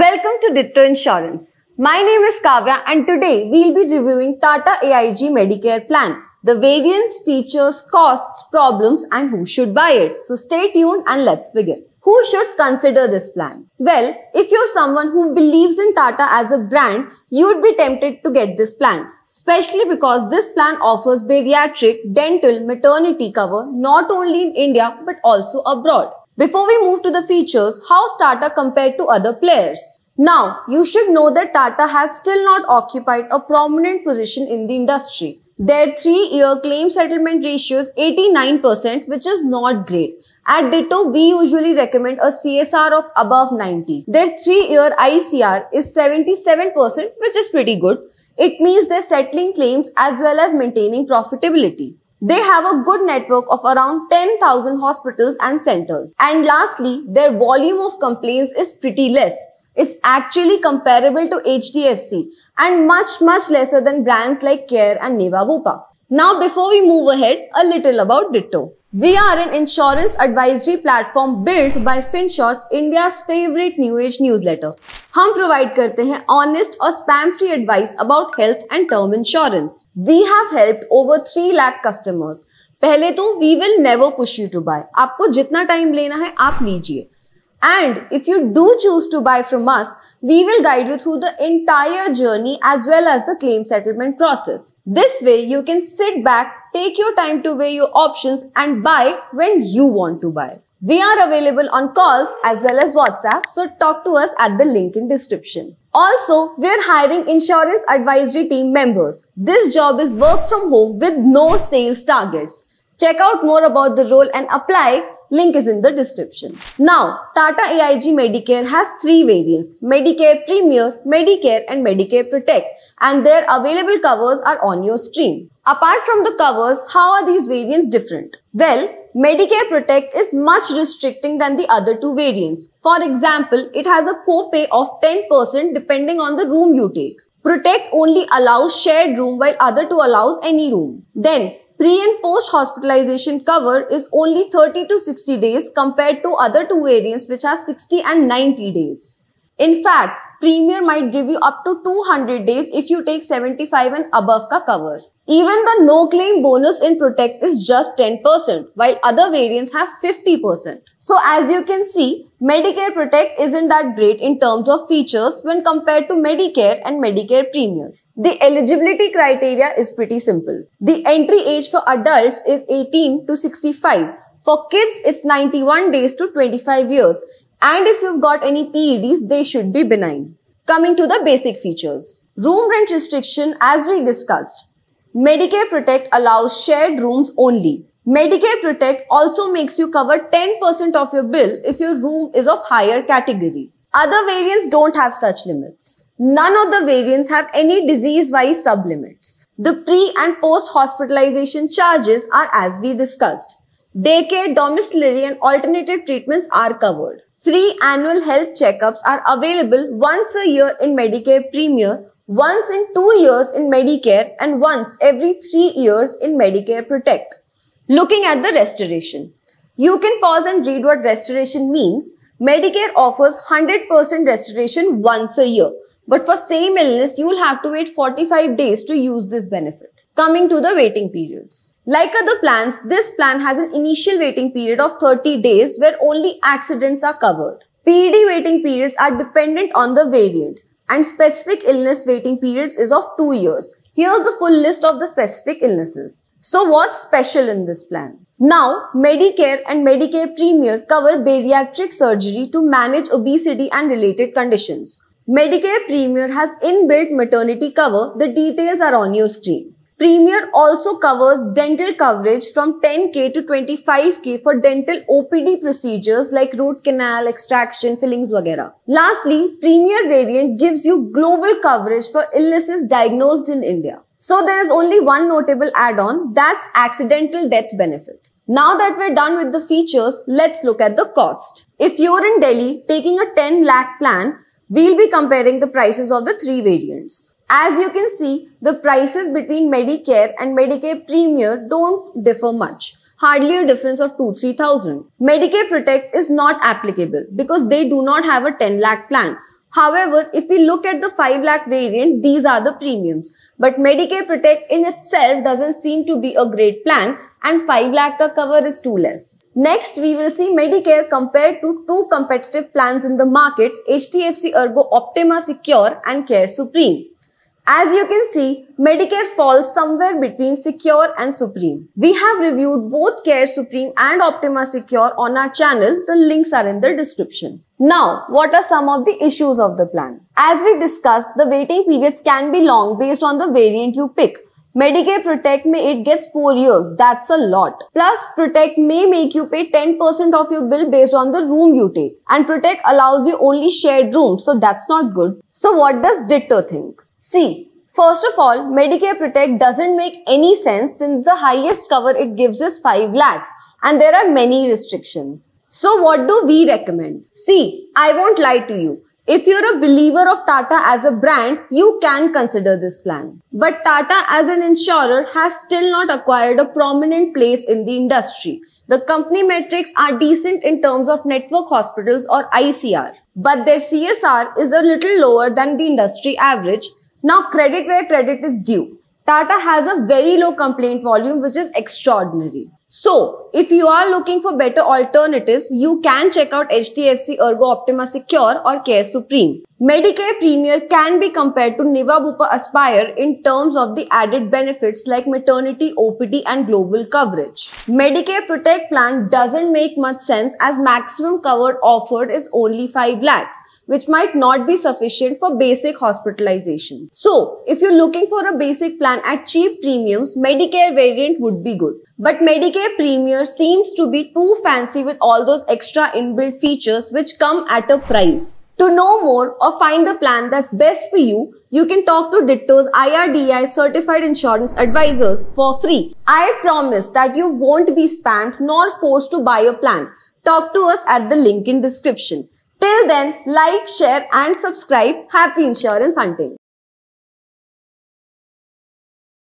Welcome to Ditto Insurance. My name is Kavya and today we'll be reviewing Tata AIG Medicare plan. The variants, features, costs, problems and who should buy it. So stay tuned and let's begin. Who should consider this plan? Well, if you're someone who believes in Tata as a brand, you'd be tempted to get this plan, especially because this plan offers bariatric, dental, maternity cover not only in India but also abroad. Before we move to the features, how's Tata compared to other players? Now, you should know that Tata has still not occupied a prominent position in the industry. Their three-year claim settlement ratio is 89%, which is not great. At Ditto, we usually recommend a CSR of above 90. Their three-year ICR is 77%, which is pretty good. It means they're settling claims as well as maintaining profitability. They have a good network of around 10,000 hospitals and centers. And lastly, their volume of complaints is pretty less. It's actually comparable to HDFC and much, much lesser than brands like Care and Neva Bupa. Now, before we move ahead, a little about Ditto. We are an insurance advisory platform built by FinShots, India's favorite new age newsletter. हम provide करते हैं honest और spam free advice about health and term insurance we have help over three lakh customers पहले तो we will never push you to buy आपको जितना time लेना है आप लीजिए And if you do choose to buy from us, we will guide you through the entire journey as well as the claim settlement process. This way, you can sit back, take your time to weigh your options and buy when you want to buy. We are available on calls as well as WhatsApp, so talk to us at the link in description. Also, we're hiring insurance advisory team members. This job is work from home with no sales targets. Check out more about the role and apply Link is in the description. Now, Tata AIG Medicare has three variants, Medicare Premier, Medicare and Medicare Protect and their available covers are on your screen. Apart from the covers, how are these variants different? Well, Medicare Protect is much restricting than the other two variants. For example, it has a copay of 10% depending on the room you take. Protect only allows shared room while other two allows any room. Then Pre and post hospitalization cover is only 30 to 60 days compared to other two variants which have 60 and 90 days. In fact, Premier might give you up to 200 days if you take 75 and above ka cover. Even the no claim bonus in Protect is just 10%, while other variants have 50%. So as you can see, Medicare Protect isn't that great in terms of features when compared to Medicare and Medicare Premier. The eligibility criteria is pretty simple. The entry age for adults is 18 to 65. For kids, it's 91 days to 25 years. And if you've got any PEDs, they should be benign. Coming to the basic features. Room rent restriction, as we discussed, Medicare Protect allows shared rooms only. Medicare Protect also makes you cover 10% of your bill if your room is of higher category. Other variants don't have such limits. None of the variants have any disease-wise sublimits. The pre- and post-hospitalization charges are as we discussed. Daycare, domiciliary and alternative treatments are covered. Free annual health checkups are available once a year in Medicare Premier once in two years in Medicare and once every three years in Medicare Protect. Looking at the restoration. You can pause and read what restoration means. Medicare offers 100% restoration once a year. But for same illness, you will have to wait 45 days to use this benefit. Coming to the waiting periods. Like other plans, this plan has an initial waiting period of 30 days where only accidents are covered. PD waiting periods are dependent on the variant and specific illness waiting periods is of 2 years. Here's the full list of the specific illnesses. So what's special in this plan? Now, Medicare and Medicare Premier cover bariatric surgery to manage obesity and related conditions. Medicare Premier has inbuilt maternity cover. The details are on your screen. Premier also covers dental coverage from 10k to 25k for dental OPD procedures like root canal, extraction, fillings, etc. Lastly, Premier variant gives you global coverage for illnesses diagnosed in India. So there is only one notable add-on, that's accidental death benefit. Now that we're done with the features, let's look at the cost. If you're in Delhi taking a 10 lakh plan, We'll be comparing the prices of the three variants. As you can see, the prices between Medicare and Medicare Premier don't differ much hardly a difference of 2-3000. Medicare Protect is not applicable because they do not have a 10 lakh plan. However, if we look at the 5 lakh variant, these are the premiums. But Medicare Protect in itself doesn't seem to be a great plan and 5 lakh ka cover is 2 less. Next, we will see Medicare compared to two competitive plans in the market, HTFC Ergo Optima Secure and Care Supreme. As you can see, Medicare falls somewhere between Secure and Supreme. We have reviewed both Care Supreme and Optima Secure on our channel. The links are in the description. Now, what are some of the issues of the plan? As we discussed, the waiting periods can be long based on the variant you pick. Medicare Protect May, it gets 4 years. That's a lot. Plus, Protect may make you pay 10% of your bill based on the room you take. And Protect allows you only shared rooms, so that's not good. So what does Ditto think? See, First of all, Medicare Protect doesn't make any sense since the highest cover it gives is 5 lakhs and there are many restrictions. So what do we recommend? See, I won't lie to you. If you're a believer of Tata as a brand, you can consider this plan. But Tata as an insurer has still not acquired a prominent place in the industry. The company metrics are decent in terms of network hospitals or ICR, but their CSR is a little lower than the industry average. Now credit where credit is due. Tata has a very low complaint volume, which is extraordinary. So, if you are looking for better alternatives, you can check out HDFC Ergo Optima Secure or Care Supreme. Medicare Premier can be compared to Bupa Aspire in terms of the added benefits like maternity, OPD and global coverage. Medicare Protect plan doesn't make much sense as maximum cover offered is only 5 lakhs which might not be sufficient for basic hospitalization. So, if you're looking for a basic plan at cheap premiums, Medicare variant would be good. But Medicare Premier seems to be too fancy with all those extra inbuilt features which come at a price. To know more or find the plan that's best for you, you can talk to Ditto's IRDI certified insurance advisors for free. I promise that you won't be spammed nor forced to buy a plan. Talk to us at the link in description. Till then, like, share and subscribe. Happy insurance hunting.